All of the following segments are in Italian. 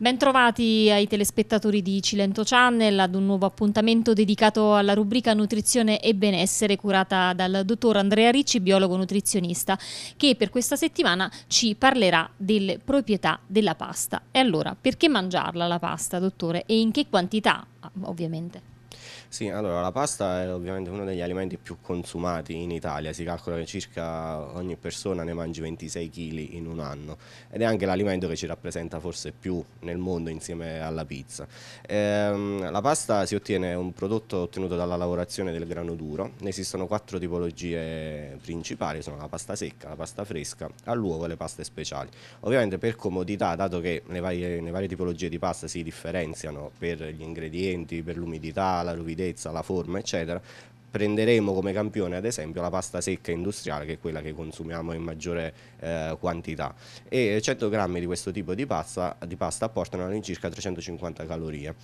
Bentrovati ai telespettatori di Cilento Channel ad un nuovo appuntamento dedicato alla rubrica Nutrizione e Benessere curata dal dottor Andrea Ricci, biologo nutrizionista, che per questa settimana ci parlerà delle proprietà della pasta. E allora, perché mangiarla la pasta, dottore? E in che quantità, ah, ovviamente? Sì, allora la pasta è ovviamente uno degli alimenti più consumati in Italia, si calcola che circa ogni persona ne mangi 26 kg in un anno ed è anche l'alimento che ci rappresenta forse più nel mondo insieme alla pizza. Ehm, la pasta si ottiene, è un prodotto ottenuto dalla lavorazione del grano duro, ne esistono quattro tipologie principali, sono la pasta secca, la pasta fresca, all'uovo e le paste speciali. Ovviamente per comodità, dato che le varie, le varie tipologie di pasta si differenziano per gli ingredienti, per l'umidità, la ruvidità, rigidezza, la forma, eccetera, prenderemo come campione ad esempio la pasta secca industriale che è quella che consumiamo in maggiore eh, quantità e 100 grammi di questo tipo di pasta, di pasta apportano all'incirca 350 calorie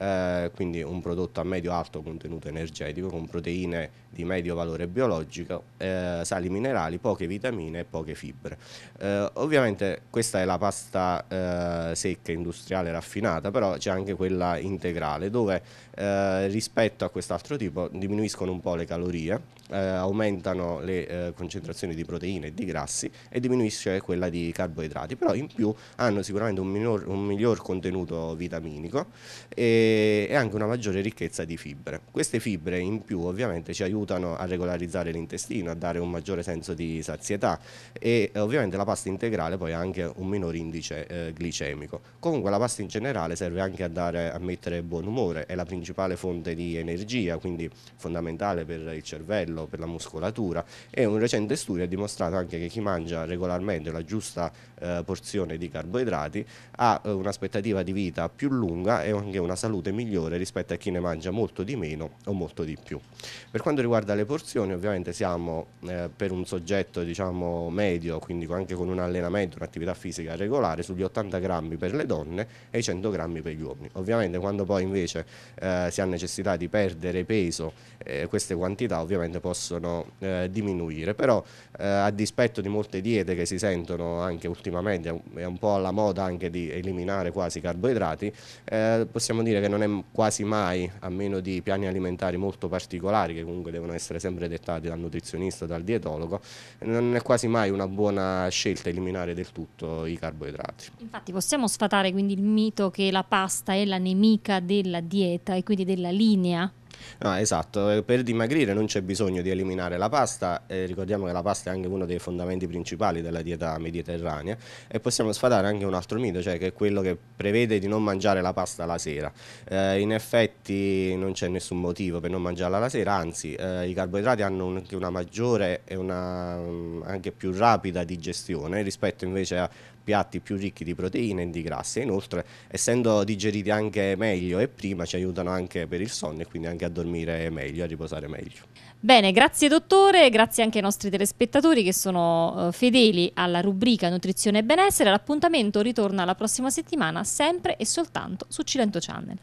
eh, quindi un prodotto a medio alto contenuto energetico con proteine di medio valore biologico eh, sali minerali, poche vitamine e poche fibre eh, ovviamente questa è la pasta eh, secca industriale raffinata però c'è anche quella integrale dove eh, rispetto a quest'altro tipo diminuiscono un po' le calorie, eh, aumentano le eh, concentrazioni di proteine e di grassi e diminuisce quella di carboidrati, però in più hanno sicuramente un, minor, un miglior contenuto vitaminico e, e, anche una maggiore ricchezza di fibre. Queste fibre in più ovviamente ci aiutano a regolarizzare l'intestino, a dare un maggiore senso di sazietà e ovviamente la pasta integrale poi ha anche un minore indice eh, glicemico. Comunque la pasta in generale serve anche a, dare, a mettere buon umore, è la principale fonte di energia, quindi fondamentale fondamentale per il cervello, per la muscolatura e un recente studio ha dimostrato anche che chi mangia regolarmente la giusta eh, porzione di carboidrati ha eh, un'aspettativa di vita più lunga e anche una salute migliore rispetto a chi ne mangia molto di meno o molto di più. Per quanto riguarda le porzioni ovviamente siamo eh, per un soggetto diciamo medio, quindi anche con un allenamento, un'attività fisica regolare sugli 80 grammi per le donne e i 100 grammi per gli uomini. Ovviamente quando poi invece eh, si ha necessità di perdere peso, eh, queste quantità ovviamente possono eh, diminuire, però eh, a dispetto di molte diete che si sentono anche ultimamente, è un po' alla moda anche di eliminare quasi i carboidrati, eh, possiamo dire che non è quasi mai, a meno di piani alimentari molto particolari che comunque devono essere sempre dettati dal nutrizionista, dal dietologo, non è quasi mai una buona scelta eliminare del tutto i carboidrati. Infatti possiamo sfatare quindi il mito che la pasta è la nemica della dieta e quindi della linea No, esatto, eh, per dimagrire non c'è bisogno di eliminare la pasta, eh, ricordiamo che la pasta è anche uno dei fondamenti principali della dieta mediterranea e possiamo sfadare anche un altro mito, cioè che è quello che prevede di non mangiare la pasta la sera. Eh, in effetti non c'è nessun motivo per non mangiarla la sera, anzi eh, i carboidrati hanno anche una maggiore e una mm, anche più rapida digestione rispetto invece a piatti più ricchi di proteine e di grassi. Inoltre, essendo digeriti anche meglio e prima, ci aiutano anche per il sonno e quindi anche a dormire meglio, a riposare meglio. Bene, grazie dottore, grazie anche ai nostri telespettatori che sono eh, fedeli alla rubrica Nutrizione e Benessere. L'appuntamento ritorna la prossima settimana sempre e soltanto su Cilento Channel.